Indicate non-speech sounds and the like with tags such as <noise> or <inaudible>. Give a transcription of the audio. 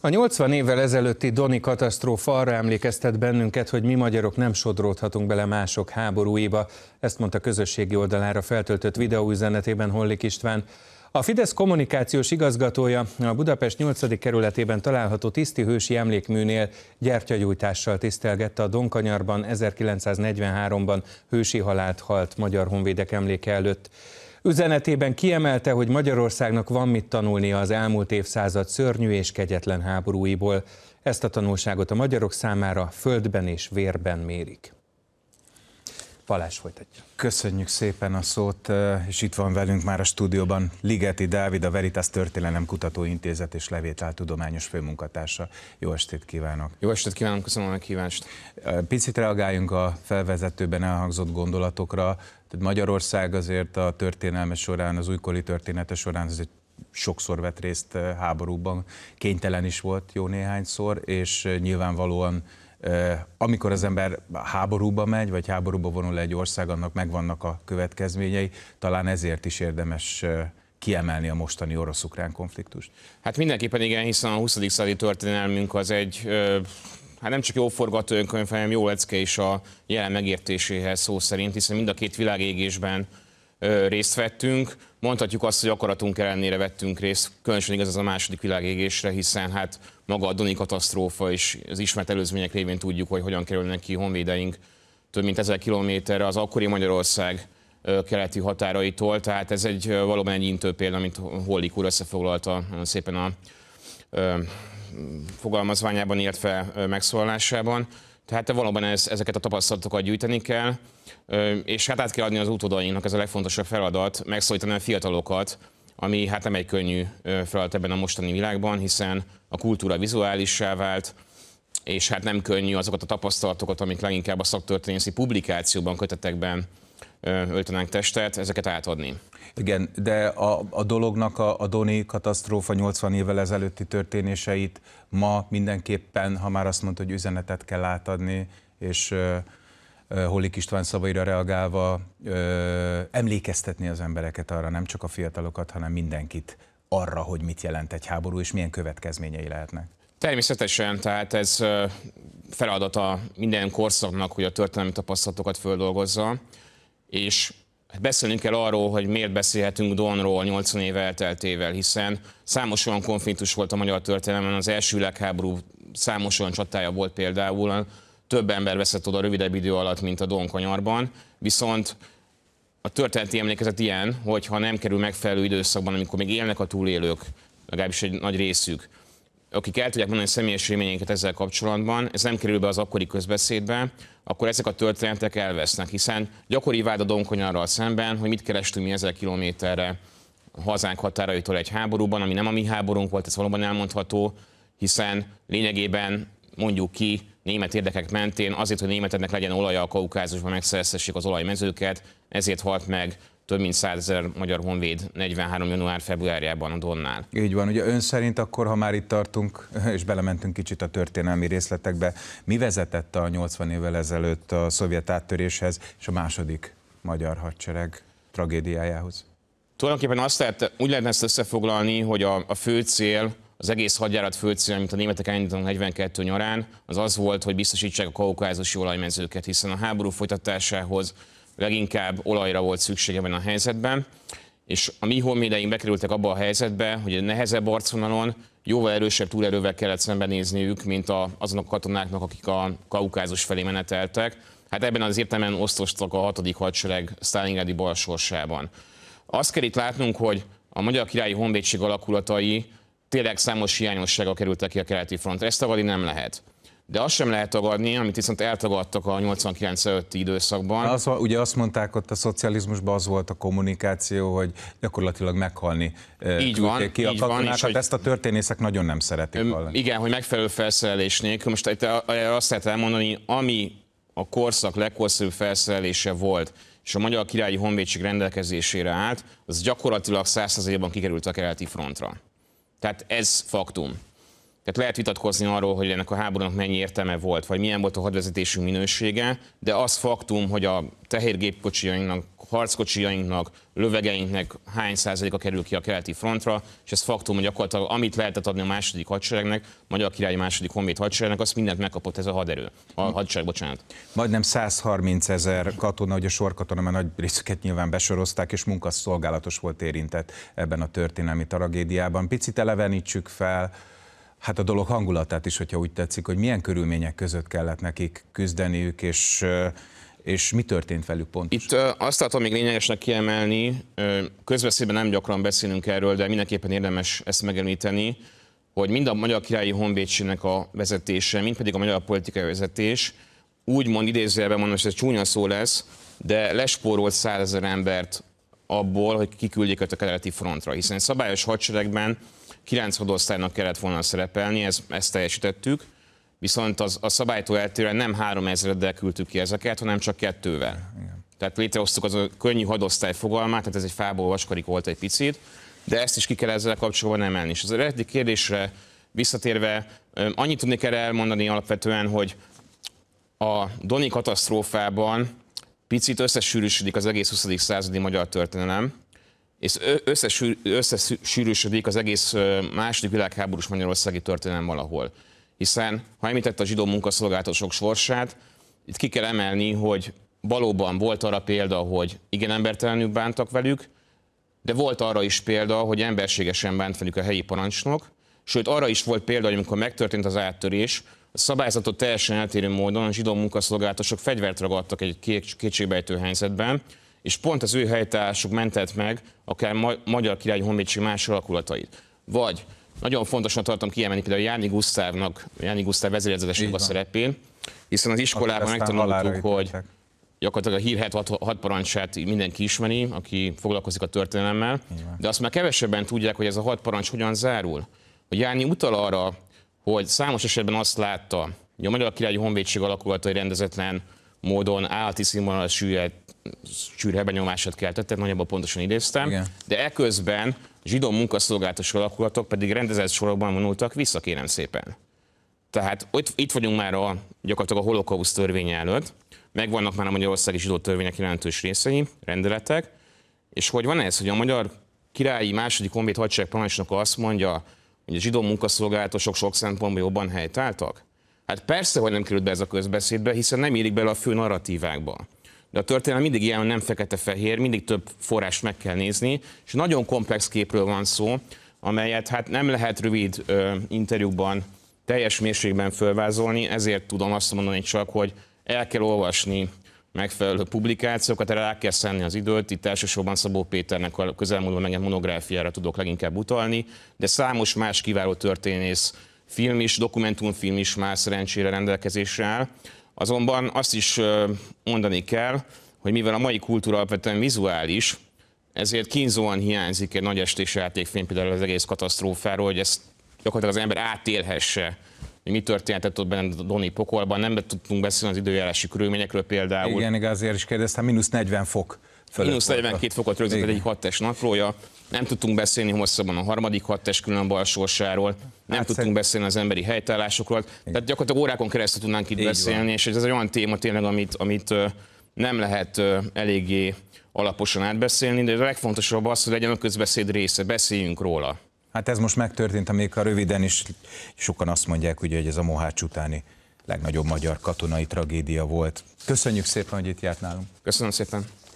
A 80 évvel ezelőtti Doni katasztrófa arra emlékeztet bennünket, hogy mi magyarok nem sodródhatunk bele mások háborúiba. Ezt mondta közösségi oldalára feltöltött videóüzenetében Hollik István. A Fidesz kommunikációs igazgatója a Budapest 8. kerületében található hősi emlékműnél gyertyagyújtással tisztelgette a Donkanyarban 1943-ban hősi halált halt magyar honvédek emléke előtt. Üzenetében kiemelte, hogy Magyarországnak van mit tanulnia az elmúlt évszázad szörnyű és kegyetlen háborúiból. Ezt a tanulságot a magyarok számára földben és vérben mérik. Balázs folytatja. Köszönjük szépen a szót, és itt van velünk már a stúdióban Ligeti Dávid, a Veritas Történelem Kutatóintézet és Levétel tudományos főmunkatársa. Jó estét kívánok! Jó estét kívánok, köszönöm a kívást! Picit reagáljunk a felvezetőben elhangzott gondolatokra. Tehát Magyarország azért a történelme során, az újkori története során azért sokszor vett részt eh, háborúban, kénytelen is volt jó néhányszor, és eh, nyilvánvalóan eh, amikor az ember háborúba megy, vagy háborúba vonul egy ország, annak megvannak a következményei, talán ezért is érdemes kiemelni a mostani orosz-ukrán konfliktust? Hát mindenképpen igen, hiszen a 20. századi történelmünk az egy hát nem csak jó forgatókönyv, hanem jó lecke is a jelen megértéséhez szó szerint, hiszen mind a két világégésben részt vettünk. Mondhatjuk azt, hogy akaratunk ellenére vettünk részt, különösen igaz ez a második világégésre, hiszen hát maga a Doni katasztrófa és az ismert előzmények révén tudjuk, hogy hogyan kerülnek ki honvédeink több mint ezer kilométerre az akkori Magyarország keleti határaitól, tehát ez egy valóban egy intő példa, mint Hollik úr összefoglalta szépen a fogalmazványában, illetve megszólalásában. Tehát valóban ez, ezeket a tapasztalatokat gyűjteni kell, és hát át kell adni az utódainknak, ez a legfontosabb feladat, megszólítani a fiatalokat, ami hát nem egy könnyű feladat ebben a mostani világban, hiszen a kultúra vizuálissá vált, és hát nem könnyű azokat a tapasztalatokat, amik leginkább a szaktörténészi publikációban, kötetekben öltenek testet, ezeket átadni. Igen, de a, a dolognak a, a Doni katasztrófa 80 évvel ezelőtti történéseit ma mindenképpen, ha már azt mondta, hogy üzenetet kell átadni, és Holik István szavaira reagálva ö, emlékeztetni az embereket arra, nem csak a fiatalokat, hanem mindenkit arra, hogy mit jelent egy háború, és milyen következményei lehetnek. Természetesen, tehát ez feladata minden korszaknak, hogy a történelmi tapasztalatokat földolgozza és hát beszélnünk kell arról, hogy miért beszélhetünk Donról 80 év elteltével, hiszen számos olyan konfliktus volt a magyar történelemben, az első világháború számos olyan csatája volt például, több ember veszett oda rövidebb idő alatt, mint a Don kanyarban, viszont a történeti emlékezet ilyen, hogy ha nem kerül megfelelő időszakban, amikor még élnek a túlélők, legalábbis egy nagy részük, akik el tudják mondani a személyes élményeinket ezzel kapcsolatban, ez nem kerül be az akkori közbeszédbe, akkor ezek a történetek elvesznek, hiszen gyakori vád a donkonyarral szemben, hogy mit kerestünk mi ezer kilométerre a hazánk határaitól egy háborúban, ami nem a mi háborunk volt, ez valóban elmondható, hiszen lényegében mondjuk ki, német érdekek mentén, azért, hogy németeknek legyen olaja a kaukázusban, megszerezhessék az olajmezőket, ezért halt meg több mint 100 ezer magyar honvéd 43. január-februárjában a Donnál. Így van, ugye ön szerint akkor, ha már itt tartunk, <laughs> és belementünk kicsit a történelmi részletekbe, mi vezetett a 80 évvel ezelőtt a szovjet áttöréshez és a második magyar hadsereg tragédiájához? Tulajdonképpen azt lehet, úgy lehetne ezt összefoglalni, hogy a, a fő cél, az egész hadjárat fő cél, amit a németek elindítanak 42 nyarán, az az volt, hogy biztosítsák a kaukázusi olajmezőket, hiszen a háború folytatásához leginkább olajra volt szüksége ebben a helyzetben, és a mi honvédeink bekerültek abba a helyzetbe, hogy a nehezebb arcvonalon jóval erősebb túlerővel kellett szembenézniük, mint a, azonok a katonáknak, akik a kaukázus felé meneteltek. Hát ebben az értelemben osztoztak a hatodik hadsereg Stalingradi balsorsában. Azt kell itt látnunk, hogy a Magyar Királyi Honvédség alakulatai tényleg számos hiányossága kerültek ki a keleti frontra. Ezt tagadni nem lehet. De azt sem lehet tagadni, amit viszont eltagadtak a 89 előtti időszakban. Az, ugye azt mondták ott a szocializmusban az volt a kommunikáció, hogy gyakorlatilag meghalni. Így van, ki a így van. És hát hogy, ezt a történészek nagyon nem szeretik öm, hallani. Igen, hogy megfelelő felszerelés nélkül. Most itt azt lehet elmondani, ami a korszak legkorszerűbb felszerelése volt, és a Magyar Királyi Honvédség rendelkezésére állt, az gyakorlatilag 100%-ban kikerült a keleti frontra. Tehát ez faktum. Tehát lehet vitatkozni arról, hogy ennek a háborúnak mennyi értelme volt, vagy milyen volt a hadvezetésünk minősége, de az faktum, hogy a tehérgépkocsijainknak, harckocsijainknak, lövegeinknek hány százaléka kerül ki a keleti frontra, és ez faktum, hogy gyakorlatilag amit lehetett adni a második hadseregnek, Magyar Királyi második honvéd hadseregnek, azt mindent megkapott ez a haderő. A hadsereg, bocsánat. Majdnem 130 ezer katona, ugye a sorkatona már nagy részüket nyilván besorozták, és munkaszolgálatos volt érintett ebben a történelmi tragédiában. Picit elevenítsük fel, Hát a dolog hangulatát is, hogyha úgy tetszik, hogy milyen körülmények között kellett nekik küzdeniük, és, és mi történt velük pontosan? Itt azt tartom még lényegesnek kiemelni, közbeszédben nem gyakran beszélünk erről, de mindenképpen érdemes ezt megemlíteni, hogy mind a Magyar Királyi Honvédségnek a vezetése, mind pedig a magyar politikai vezetés, úgymond idézőjelben mondom, hogy ez csúnya szó lesz, de lesporolt százezer embert abból, hogy kiküldjék őt a keleti frontra, hiszen szabályos hadseregben 9 hadosztálynak kellett volna szerepelni, ez, ezt teljesítettük, viszont az, a szabálytól eltérően nem 3000, ezreddel küldtük ki ezeket, hanem csak kettővel. Igen. Tehát létrehoztuk az a könnyű hadosztály fogalmát, tehát ez egy fából vaskarik volt egy picit, de ezt is ki kell ezzel kapcsolatban emelni. És az eredeti kérdésre visszatérve, annyit tudni kell elmondani alapvetően, hogy a Doni katasztrófában picit összesűrűsödik az egész 20. századi magyar történelem, és összesűrűsödik az egész második világháborús magyarországi történelem valahol. Hiszen, ha említett a zsidó munkaszolgáltatások sorsát, itt ki kell emelni, hogy valóban volt arra példa, hogy igen embertelenül bántak velük, de volt arra is példa, hogy emberségesen bánt velük a helyi parancsnok, sőt arra is volt példa, hogy amikor megtörtént az áttörés, a szabályzatot teljesen eltérő módon a zsidó munkaszolgáltatások fegyvert ragadtak egy kétségbejtő helyzetben, és pont az ő helytállásuk mentett meg akár ma- Magyar Király Honvédség más alakulatait. Vagy nagyon fontosan tartom kiemelni például Jáni Gusztávnak, Jáni Gusztáv vezérezredesnek a szerepén, hiszen az iskolában megtanultuk, hogy gyakorlatilag a hírhet hat, hat parancsát mindenki ismeri, aki foglalkozik a történelemmel, de azt már kevesebben tudják, hogy ez a hat parancs hogyan zárul. Hogy Jáni utal arra, hogy számos esetben azt látta, hogy a Magyar Királyi Honvédség alakulatai rendezetlen módon állati színvonalat csűrhebenyomását keltette, nagyjából pontosan idéztem, Igen. de eközben zsidó munkaszolgálatos alakulatok pedig rendezett sorokban vonultak vissza, kérem szépen. Tehát ott, itt vagyunk már a, gyakorlatilag a holokauszt törvény előtt, megvannak már a magyarországi zsidó törvények jelentős részei, rendeletek, és hogy van ez, hogy a magyar királyi második honvéd hadsereg parancsnoka azt mondja, hogy a zsidó munkaszolgálatosok sok szempontból jobban helytáltak? Hát persze, hogy nem került be ez a közbeszédbe, hiszen nem érik bele a fő narratívákba. De a történelem mindig ilyen, nem fekete-fehér, mindig több forrás meg kell nézni, és nagyon komplex képről van szó, amelyet hát nem lehet rövid ö, interjúban teljes mérségben fölvázolni, ezért tudom azt mondani csak, hogy el kell olvasni megfelelő publikációkat, erre rá kell szenni az időt, itt elsősorban Szabó Péternek a közelmúltban megjelent monográfiára tudok leginkább utalni, de számos más kiváló történész film is, dokumentumfilm is már szerencsére rendelkezésre áll. Azonban azt is mondani kell, hogy mivel a mai kultúra alapvetően vizuális, ezért kínzóan hiányzik egy nagy estés játékfilm például az egész katasztrófáról, hogy ezt gyakorlatilag az ember átélhesse, hogy mi történhetett ott benne a Doni pokolban, nem tudtunk beszélni az időjárási körülményekről például. Igen, igen, azért is kérdeztem, mínusz 40 fok fölött Minusz 42 fokot rögzített egyik hattes naplója, nem tudtunk beszélni hosszabban a harmadik hattes külön bal sorsáról, nem hát tudtunk szeg... beszélni az emberi helytállásokról, Igen. tehát gyakorlatilag órákon keresztül tudnánk itt Így beszélni, van. és ez egy olyan téma tényleg, amit, amit nem lehet eléggé alaposan átbeszélni, de a legfontosabb az, hogy legyen a közbeszéd része, beszéljünk róla. Hát ez most megtörtént, amíg a röviden is sokan azt mondják, ugye, hogy ez a Mohács utáni legnagyobb magyar katonai tragédia volt. Köszönjük szépen, hogy itt járt nálunk. Köszönöm szépen.